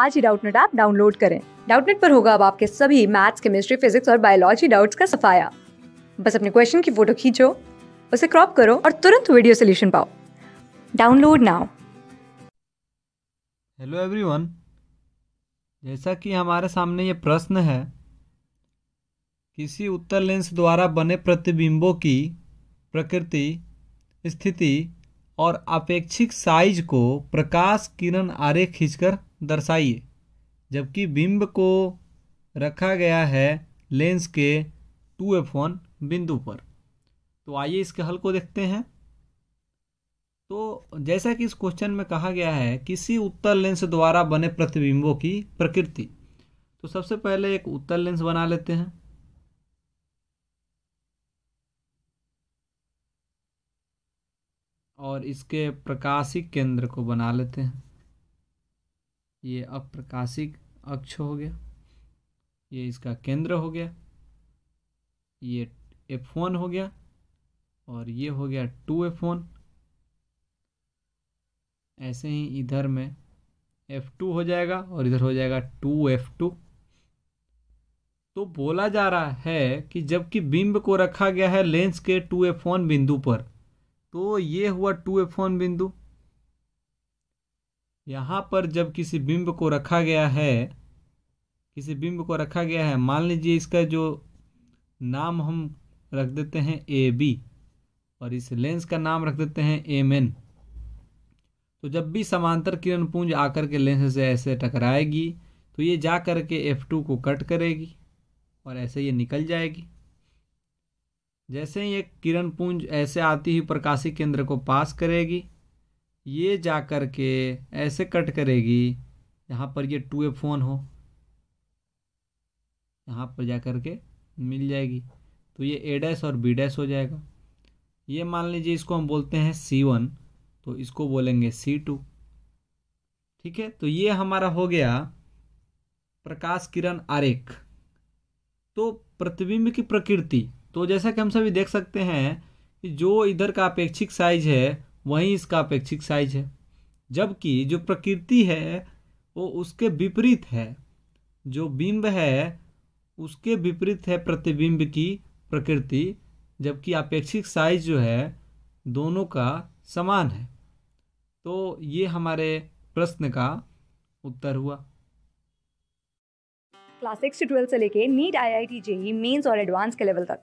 आज ही Doubtnut app download करें डाउटनेट पर होगा अब आपके सभी मैथ्स केमिस्ट्री फिजिक्स और बायोलॉजी डाउट्स का सफाया बस अपने क्वेश्चन की फोटो खींचो उसे क्रॉप करो और तुरंत वीडियो सोल्यूशन पाओ डाउनलोड नाउ हेलो एवरीवन जैसा कि हमारे सामने ये प्रश्न है किसी उत्तर लेंस द्वारा बने प्रतिबिंबों की प्रकृति स्थिति और अपेक्षिक साइज को प्रकाश किरण आरेख खींचकर दर्शाइए जबकि बिंब को रखा गया है लेंस के टू एफ वन बिंदु पर तो आइए इसके हल को देखते हैं तो जैसा कि इस क्वेश्चन में कहा गया है किसी उत्तर लेंस द्वारा बने प्रतिबिंबों की प्रकृति तो सबसे पहले एक उत्तर लेंस बना लेते हैं और इसके प्रकाशिक केंद्र को बना लेते हैं ये अप्रकाशिक अक्ष हो गया ये इसका केंद्र हो गया ये एफ वन हो गया और ये हो गया टू एफ वन ऐसे ही इधर में एफ टू हो जाएगा और इधर हो जाएगा टू एफ टू तो बोला जा रहा है कि जबकि बिंब को रखा गया है लेंस के टू एफ वन बिंदु पर तो ये हुआ टू एफ वन बिंदु यहाँ पर जब किसी बिंब को रखा गया है किसी बिंब को रखा गया है मान लीजिए इसका जो नाम हम रख देते हैं ए बी और इस लेंस का नाम रख देते हैं एम एन तो जब भी समांतर किरण पुंज आकर के लेंस से ऐसे टकराएगी तो ये जा करके एफ टू को कट करेगी और ऐसे ये निकल जाएगी जैसे ही एक किरण पुंज ऐसे आती हुई प्रकाशी केंद्र को पास करेगी ये जा कर के ऐसे कट करेगी यहाँ पर ये टू ए फोन हो यहाँ पर जा कर के मिल जाएगी तो ये ए डैश और बी डैश हो जाएगा ये मान लीजिए इसको हम बोलते हैं सी वन तो इसको बोलेंगे सी टू ठीक है तो ये हमारा हो गया प्रकाश किरण आरेख तो प्रतिबिंब की प्रकृति तो जैसा कि हम सभी देख सकते हैं कि जो इधर का अपेक्षिक साइज है वहीं इसका अपेक्षिक साइज है जबकि जो प्रकृति है वो उसके विपरीत है जो बिंब है उसके विपरीत है प्रतिबिंब की प्रकृति जबकि अपेक्षिक साइज जो है दोनों का समान है तो ये हमारे प्रश्न का उत्तर हुआ क्लास सिक्स से ट्वेल्थ से लेके NEET I I T JEE mains और एडवांस के लेवल तक